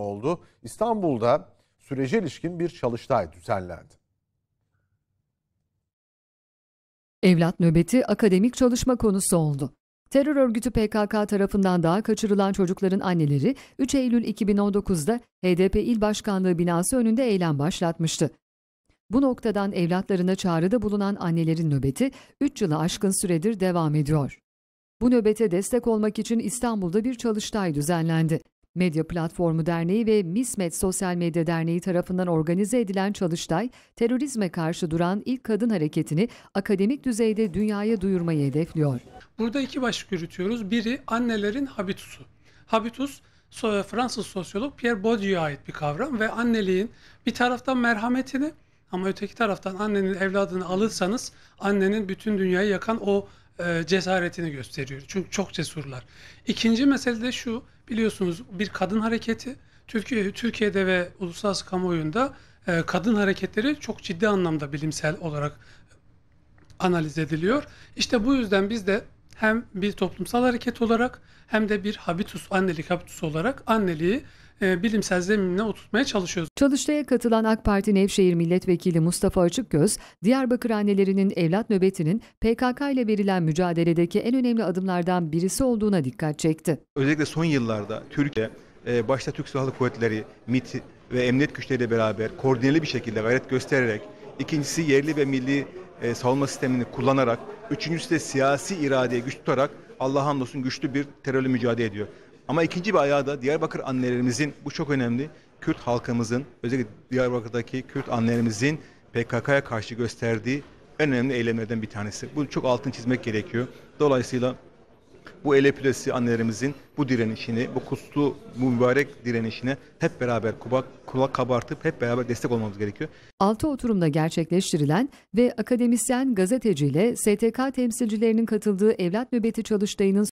oldu. İstanbul'da sürece ilişkin bir çalıştay düzenlendi. Evlat nöbeti akademik çalışma konusu oldu. Terör örgütü PKK tarafından daha kaçırılan çocukların anneleri 3 Eylül 2019'da HDP İl Başkanlığı binası önünde eylem başlatmıştı. Bu noktadan evlatlarına çağrıda bulunan annelerin nöbeti 3 yılı aşkın süredir devam ediyor. Bu nöbete destek olmak için İstanbul'da bir çalıştay düzenlendi. Medya Platformu Derneği ve Mismet Sosyal Medya Derneği tarafından organize edilen çalıştay, terörizme karşı duran ilk kadın hareketini akademik düzeyde dünyaya duyurmayı hedefliyor. Burada iki başlık yürütüyoruz. Biri annelerin habitusu. Habitus Fransız sosyolog Pierre Bourdieu'ya ait bir kavram ve anneliğin bir taraftan merhametini ama öteki taraftan annenin evladını alırsanız annenin bütün dünyayı yakan o e, cesaretini gösteriyor. Çünkü çok cesurlar. İkinci mesele de şu, biliyorsunuz bir kadın hareketi Türkiye Türkiye'de ve uluslararası kamuoyunda e, kadın hareketleri çok ciddi anlamda bilimsel olarak analiz ediliyor. İşte bu yüzden biz de hem bir toplumsal hareket olarak hem de bir habitus, annelik habitus olarak anneliği e, bilimsel zeminine oturtmaya çalışıyoruz. Çalıştay'a katılan AK Parti Nevşehir Milletvekili Mustafa Açıkgöz, Diyarbakır annelerinin evlat nöbetinin PKK ile verilen mücadeledeki en önemli adımlardan birisi olduğuna dikkat çekti. Özellikle son yıllarda Türkiye, e, başta Türk Silahlı Kuvvetleri, mit ve emniyet güçleri güçleriyle beraber koordineli bir şekilde gayret göstererek, ikincisi yerli ve milli e, savunma sistemini kullanarak, üçüncüsü de siyasi iradeye güç tutarak Allah hamdolsun güçlü bir terörle mücadele ediyor. Ama ikinci bir ayağı da Diyarbakır annelerimizin, bu çok önemli, Kürt halkımızın, özellikle Diyarbakır'daki Kürt annelerimizin PKK'ya karşı gösterdiği önemli eylemlerden bir tanesi. Bu çok altın çizmek gerekiyor. Dolayısıyla bu Elepilesi annelerimizin bu direnişini, bu kustu, bu mübarek direnişine hep beraber kulak, kulak kabartıp hep beraber destek olmamız gerekiyor. Altı oturumda gerçekleştirilen ve akademisyen gazeteciyle STK temsilcilerinin katıldığı evlat nöbeti çalıştayının